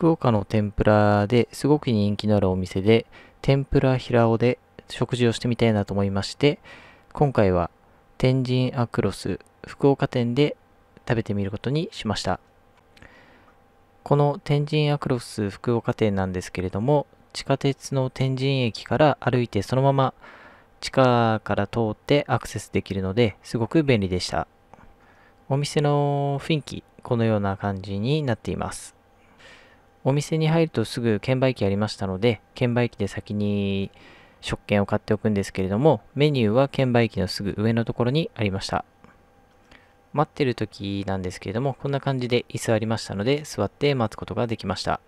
福岡の天ぷらですごく人気のあるお店で、天ぷら平尾で食事をしてみたいなと思いまして、今回は天神アクロス福岡店で食べてみることにしました。この天神アクロス福岡店なんですけれども、地下鉄の天神駅から歩いてそのまま地下から通ってアクセスできるのですごく便利でした。お店の雰囲気、このような感じになっています。お店に入るとすぐ券売機ありましたので、券売機で先に食券を買っておくんですけれども、メニューは券売機のすぐ上のところにありました。待ってる時なんですけれども、こんな感じで椅子ありましたので、座って待つことができました。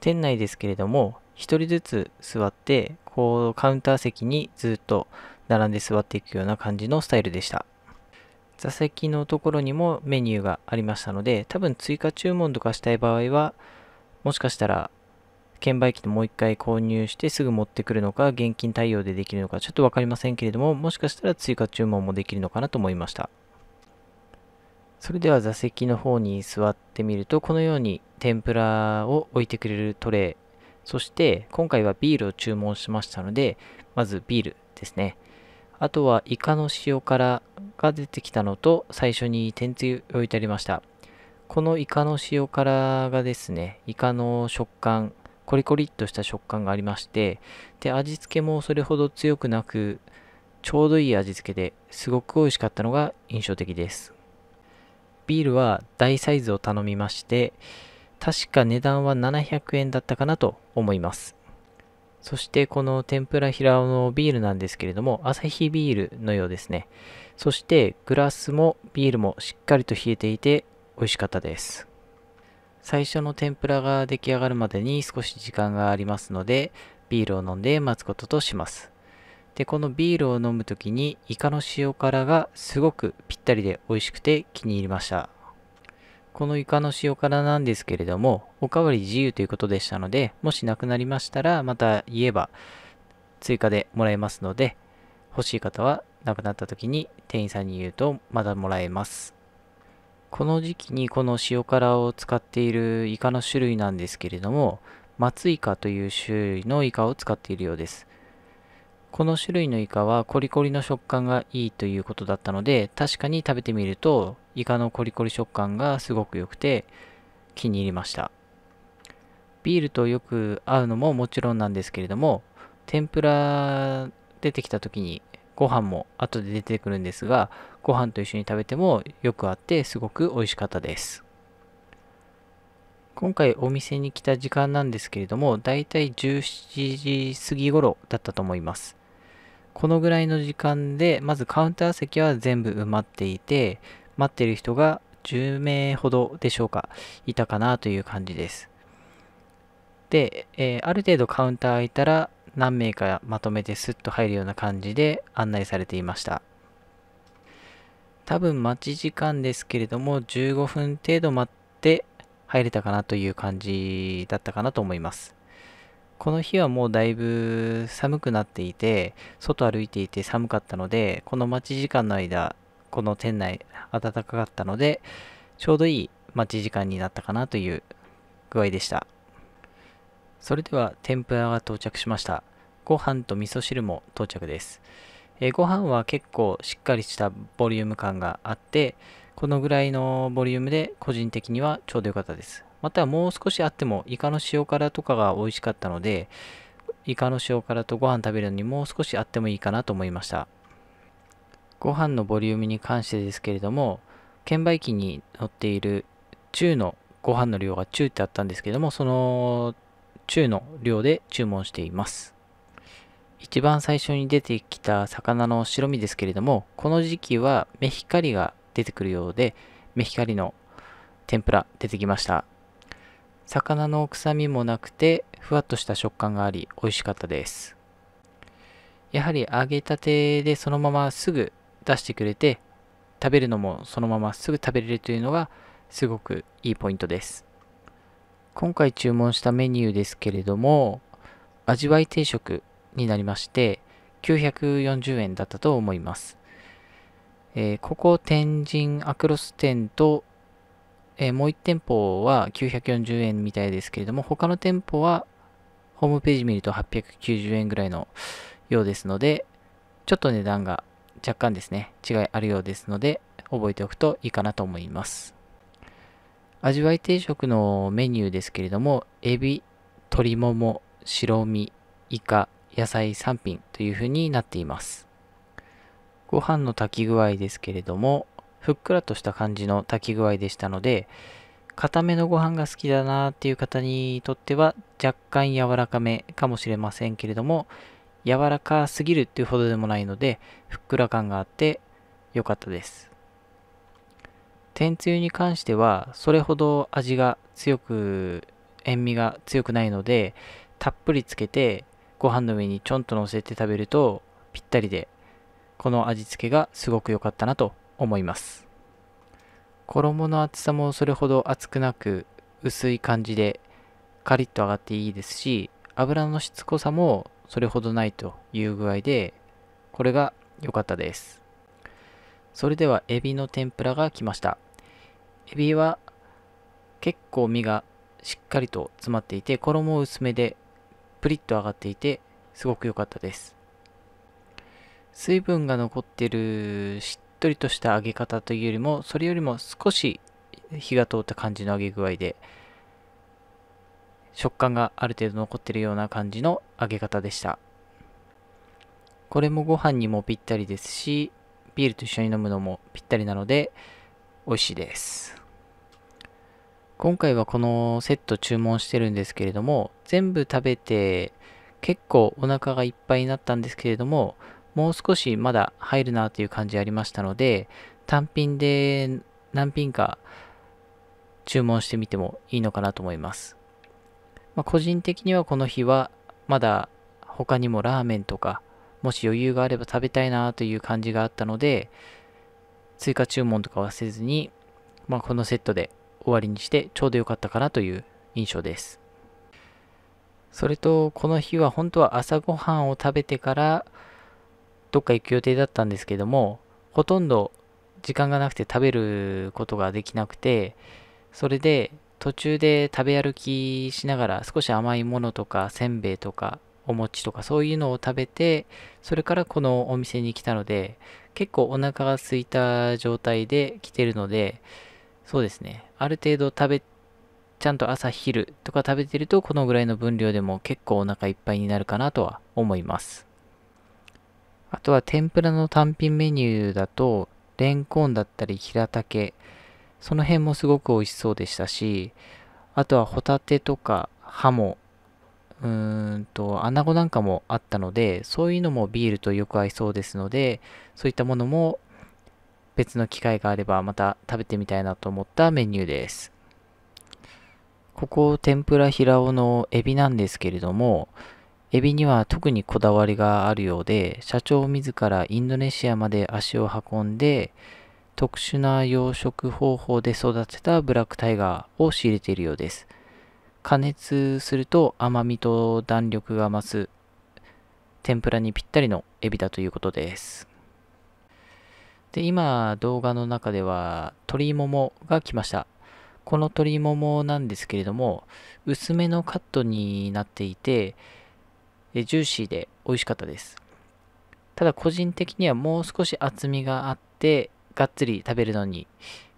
店内ですけれども、1人ずつ座って、こうカウンター席にずっと並んで座っていくような感じのスタイルでした。座席のところにもメニューがありましたので、多分追加注文とかしたい場合は、もしかしたら、券売機でもう一回購入してすぐ持ってくるのか、現金対応でできるのか、ちょっとわかりませんけれども、もしかしたら追加注文もできるのかなと思いました。それでは座席の方に座ってみると、このように天ぷらを置いてくれるトレイ、そして今回はビールを注文しましたので、まずビールですね。あとはイカの塩辛が出てきたのと、最初に天つゆ置いてありました。このイカの塩辛がですね、イカの食感、コリコリっとした食感がありまして、で、味付けもそれほど強くなく、ちょうどいい味付けですごく美味しかったのが印象的です。ビールは大サイズを頼みまして、確か値段は700円だったかなと思います。そしてこの天ぷら平尾のビールなんですけれども、アサヒビールのようですね。そしてグラスもビールもしっかりと冷えていて、美味しかったです。最初の天ぷらが出来上がるまでに少し時間がありますので、ビールを飲んで待つこととします。で、このビールを飲む時にイカの塩辛がすごくぴったりで美味しくて気に入りました。このイカの塩辛なんですけれども、おかわり自由ということでしたので、もしなくなりましたら、また言えば追加でもらえますので、欲しい方はなくなった時に店員さんに言うとまだもらえます。この時期にこの塩辛を使っているイカの種類なんですけれども、松イカという種類のイカを使っているようです。この種類のイカはコリコリの食感がいいということだったので、確かに食べてみるとイカのコリコリ食感がすごく良くて気に入りました。ビールとよく合うのももちろんなんですけれども、天ぷら出てきた時にご飯も後で出てくるんですが、ご飯と一緒に食べてもよくあってすごく美味しかったです。今回お店に来た時間なんですけれども、だいたい17時過ぎ頃だったと思います。このぐらいの時間で、まずカウンター席は全部埋まっていて、待ってる人が10名ほどでしょうか、いたかなという感じです。で、えー、ある程度カウンター空いたら、何名かまとめてスッと入るような感じで案内されていました多分待ち時間ですけれども15分程度待って入れたかなという感じだったかなと思いますこの日はもうだいぶ寒くなっていて外歩いていて寒かったのでこの待ち時間の間この店内暖かかったのでちょうどいい待ち時間になったかなという具合でしたそれでは天ぷらが到着しました。ご飯と味噌汁も到着です。えー、ご飯は結構しっかりしたボリューム感があって、このぐらいのボリュームで個人的にはちょうど良かったです。またもう少しあってもイカの塩辛とかが美味しかったので、イカの塩辛とご飯食べるのにもう少しあってもいいかなと思いました。ご飯のボリュームに関してですけれども、券売機に載っている中のご飯の量が中ってあったんですけども、その中の量で注文しています。一番最初に出てきた魚の白身ですけれども、この時期はメヒカリが出てくるようで、メヒカリの天ぷら出てきました。魚の臭みもなくて、ふわっとした食感があり、美味しかったです。やはり揚げたてでそのまますぐ出してくれて、食べるのもそのまますぐ食べれるというのがすごくいいポイントです。今回注文したメニューですけれども、味わい定食になりまして、940円だったと思います。えー、ここ天神アクロス店と、えー、もう1店舗は940円みたいですけれども、他の店舗はホームページ見ると890円ぐらいのようですので、ちょっと値段が若干ですね、違いあるようですので、覚えておくといいかなと思います。味わい定食のメニューですけれども、エビ、鶏もも、白身、イカ、野菜3品というふうになっています。ご飯の炊き具合ですけれども、ふっくらとした感じの炊き具合でしたので、固めのご飯が好きだなっていう方にとっては若干柔らかめかもしれませんけれども、柔らかすぎるっていうほどでもないので、ふっくら感があって良かったです。天つゆに関してはそれほど味が強く塩味が強くないのでたっぷりつけてご飯の上にちょんと乗せて食べるとぴったりでこの味付けがすごく良かったなと思います衣の厚さもそれほど厚くなく薄い感じでカリッと揚がっていいですし油のしつこさもそれほどないという具合でこれが良かったですそれではエビの天ぷらが来ました。エビは結構身がしっかりと詰まっていて、衣薄めでプリッと揚がっていて、すごく良かったです。水分が残ってるしっとりとした揚げ方というよりも、それよりも少し火が通った感じの揚げ具合で、食感がある程度残ってるような感じの揚げ方でした。これもご飯にもぴったりですし、ビールと一緒に飲むのもぴったりなので美味しいです今回はこのセット注文してるんですけれども全部食べて結構お腹がいっぱいになったんですけれどももう少しまだ入るなという感じありましたので単品で何品か注文してみてもいいのかなと思います、まあ、個人的にはこの日はまだ他にもラーメンとかもし余裕があれば食べたいなという感じがあったので、追加注文とかはせずに、まあ、このセットで終わりにしてちょうど良かったかなという印象です。それと、この日は本当は朝ごはんを食べてからどっか行く予定だったんですけども、ほとんど時間がなくて食べることができなくて、それで途中で食べ歩きしながら少し甘いものとかせんべいとかお餅とかそういうのを食べてそれからこのお店に来たので結構お腹が空いた状態で来てるのでそうですねある程度食べちゃんと朝昼とか食べてるとこのぐらいの分量でも結構お腹いっぱいになるかなとは思いますあとは天ぷらの単品メニューだとレンコンだったり平ケ。その辺もすごく美味しそうでしたしあとはホタテとかハモうーんと、穴子なんかもあったので、そういうのもビールとよく合いそうですので、そういったものも別の機会があればまた食べてみたいなと思ったメニューです。ここ天ぷら平尾のエビなんですけれども、エビには特にこだわりがあるようで、社長自らインドネシアまで足を運んで、特殊な養殖方法で育てたブラックタイガーを仕入れているようです。加熱すると甘みと弾力が増す天ぷらにぴったりのエビだということですで今動画の中では鶏ももが来ましたこの鶏ももなんですけれども薄めのカットになっていてジューシーで美味しかったですただ個人的にはもう少し厚みがあってがっつり食べるのに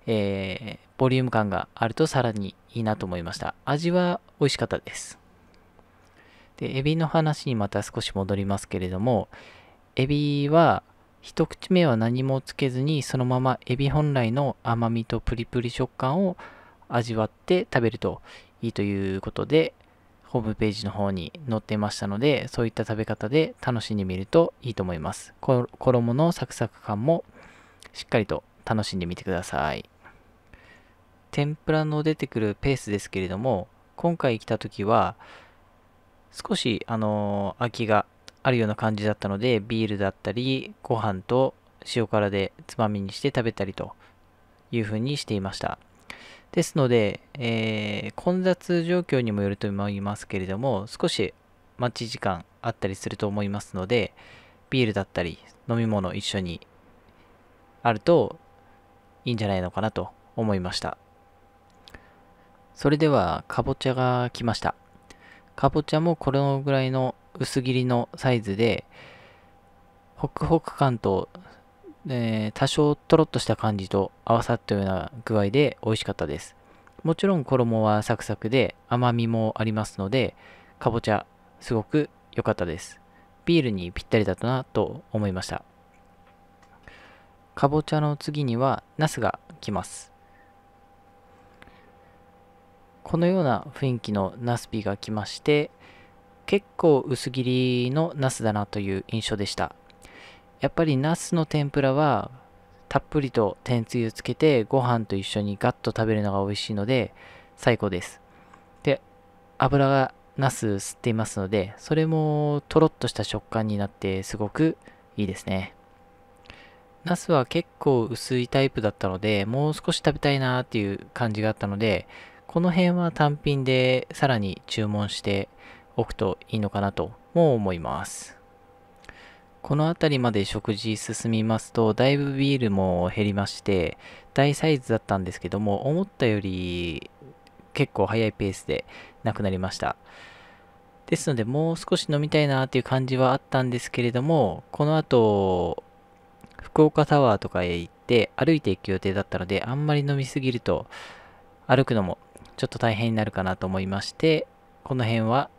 えー、ボリューム感があるとさらにいいなと思いました。味は美味しかったです。で、エビの話にまた少し戻りますけれども、エビは一口目は何もつけずにそのままエビ本来の甘みとプリプリ食感を味わって食べるといいということで、ホームページの方に載ってましたので、そういった食べ方で楽しんでみるといいと思います。衣のサクサク感もしっかりと楽しんでみてください。天ぷらの出てくるペースですけれども今回来た時は少しあの空きがあるような感じだったのでビールだったりご飯と塩辛でつまみにして食べたりというふうにしていましたですので、えー、混雑状況にもよると思いますけれども少し待ち時間あったりすると思いますのでビールだったり飲み物一緒にあるといいんじゃないのかなと思いましたそれではかぼちゃが来ましたかぼちゃもこのぐらいの薄切りのサイズでホクホク感と、えー、多少とろっとした感じと合わさったような具合で美味しかったですもちろん衣はサクサクで甘みもありますのでかぼちゃすごく良かったですビールにぴったりだったなと思いましたかぼちゃの次にはナスが来ますこのような雰囲気のナスビが来まして結構薄切りのナスだなという印象でしたやっぱりナスの天ぷらはたっぷりと天つゆつけてご飯と一緒にガッと食べるのが美味しいので最高ですで油がナス吸っていますのでそれもとろっとした食感になってすごくいいですねナスは結構薄いタイプだったのでもう少し食べたいなっていう感じがあったのでこの辺は単品でさらに注文しておくといいのかなとも思います。この辺りまで食事進みますと、だいぶビールも減りまして、大サイズだったんですけども、思ったより結構早いペースでなくなりました。ですので、もう少し飲みたいなっていう感じはあったんですけれども、この後、福岡タワーとかへ行って歩いていく予定だったので、あんまり飲みすぎると歩くのもちょっと大変になるかなと思いまして、この辺は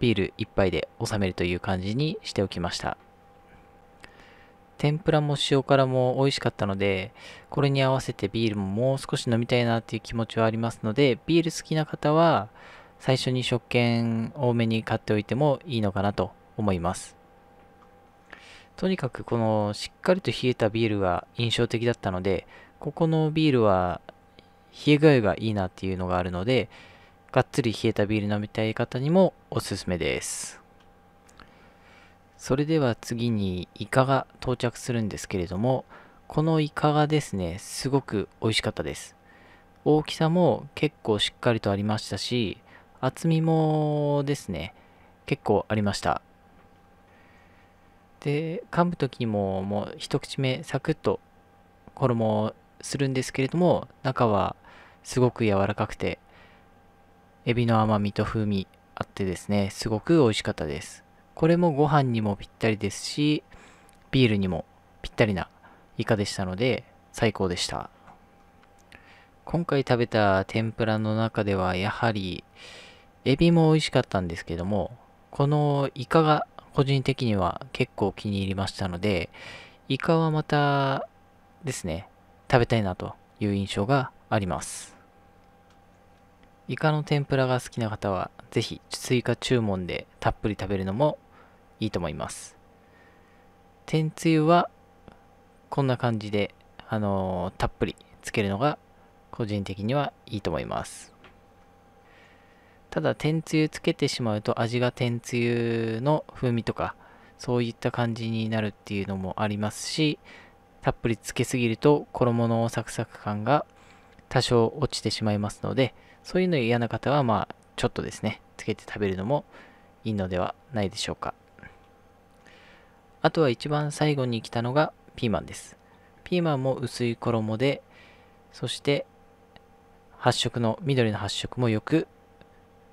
ビール1杯で収めるという感じにしておきました。天ぷらも塩辛も美味しかったので、これに合わせてビールももう少し飲みたいなっていう気持ちはありますので、ビール好きな方は最初に食券多めに買っておいてもいいのかなと思います。とにかくこのしっかりと冷えたビールが印象的だったので、ここのビールは冷え具合がいいなっていうのがあるのでがっつり冷えたビール飲みたい方にもおすすめですそれでは次にイカが到着するんですけれどもこのイカがですねすごく美味しかったです大きさも結構しっかりとありましたし厚みもですね結構ありましたで噛む時ももう一口目サクッと衣をするんですけれども中はすごく柔らかくて、エビの甘みと風味あってですね、すごく美味しかったです。これもご飯にもぴったりですし、ビールにもぴったりなイカでしたので、最高でした。今回食べた天ぷらの中では、やはり、エビも美味しかったんですけども、このイカが個人的には結構気に入りましたので、イカはまたですね、食べたいなという印象があります。イカの天ぷらが好きな方は、ぜひ追加注文でたっぷり食べるのもいいと思います。天つゆは、こんな感じで、あのー、たっぷりつけるのが、個人的にはいいと思います。ただ、天つゆつけてしまうと、味が天つゆの風味とか、そういった感じになるっていうのもありますし、たっぷりつけすぎると衣のサクサク感が多少落ちてしまいますので、そういうの嫌な方は、まあ、ちょっとですね、つけて食べるのもいいのではないでしょうか。あとは一番最後に来たのがピーマンです。ピーマンも薄い衣で、そして発色の、緑の発色も良く、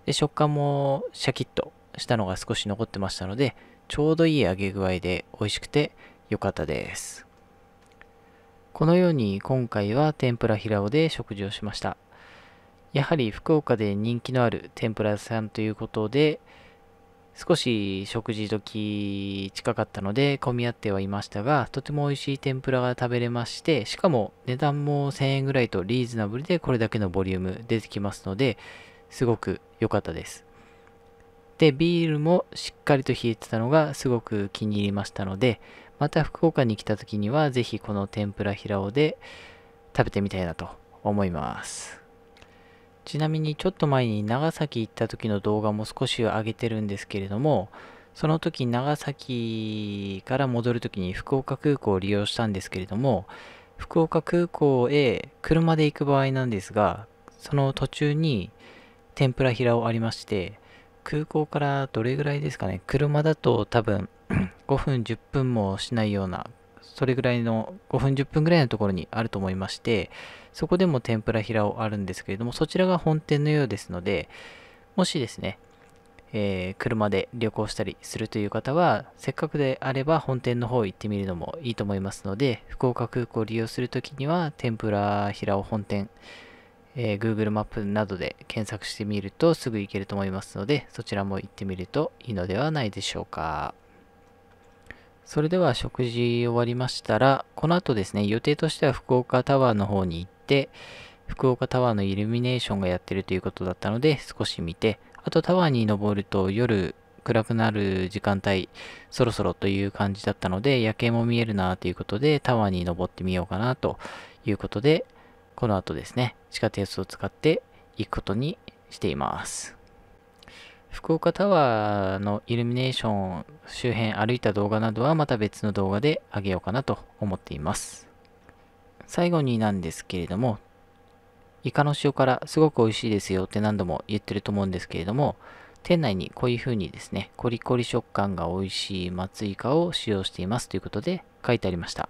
で食感もシャキッとしたのが少し残ってましたので、ちょうどいい揚げ具合で美味しくて良かったです。このように今回は天ぷら平尾で食事をしました。やはり福岡で人気のある天ぷら屋さんということで、少し食事時近かったので混み合ってはいましたが、とても美味しい天ぷらが食べれまして、しかも値段も1000円ぐらいとリーズナブルでこれだけのボリューム出てきますので、すごく良かったです。で、ビールもしっかりと冷えてたのがすごく気に入りましたので、また福岡に来た時にはぜひこの天ぷら平尾で食べてみたいなと思いますちなみにちょっと前に長崎行った時の動画も少し上げてるんですけれどもその時長崎から戻る時に福岡空港を利用したんですけれども福岡空港へ車で行く場合なんですがその途中に天ぷら平尾ありまして空港からどれぐらいですかね車だと多分5 分10分もしないようなそれぐらいの5分10分ぐらいのところにあると思いましてそこでも天ぷら平尾あるんですけれどもそちらが本店のようですのでもしですね、えー、車で旅行したりするという方はせっかくであれば本店の方行ってみるのもいいと思いますので福岡空港を利用するときには天ぷら平尾本店えー、Google マップなどで検索してみるとすぐ行けると思いますのでそちらも行ってみるといいのではないでしょうか。それでは食事終わりましたら、この後ですね、予定としては福岡タワーの方に行って、福岡タワーのイルミネーションがやってるということだったので、少し見て、あとタワーに登ると夜暗くなる時間帯、そろそろという感じだったので、夜景も見えるなということで、タワーに登ってみようかなということで、この後ですね、地下鉄を使って行くことにしています。福岡タワーのイルミネーション周辺歩いた動画などはまた別の動画であげようかなと思っています。最後になんですけれども、イカの塩辛すごく美味しいですよって何度も言ってると思うんですけれども、店内にこういう風にですね、コリコリ食感が美味しい松イカを使用していますということで書いてありました。